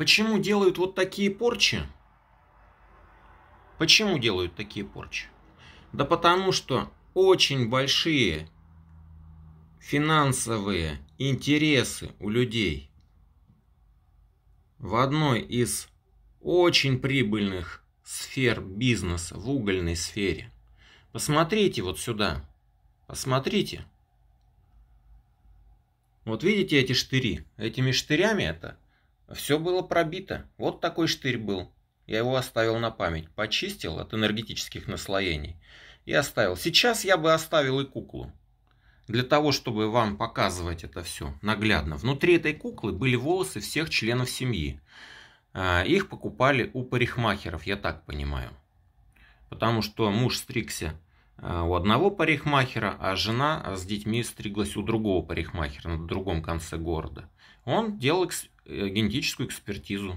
Почему делают вот такие порчи? Почему делают такие порчи? Да потому что очень большие финансовые интересы у людей. В одной из очень прибыльных сфер бизнеса, в угольной сфере. Посмотрите вот сюда. Посмотрите. Вот видите эти штыри? Этими штырями это все было пробито. Вот такой штырь был. Я его оставил на память. Почистил от энергетических наслоений. И оставил. Сейчас я бы оставил и куклу. Для того, чтобы вам показывать это все наглядно. Внутри этой куклы были волосы всех членов семьи. А, их покупали у парикмахеров, я так понимаю. Потому что муж стригся а, у одного парикмахера, а жена с детьми стриглась у другого парикмахера на другом конце города. Он делал Э, генетическую экспертизу.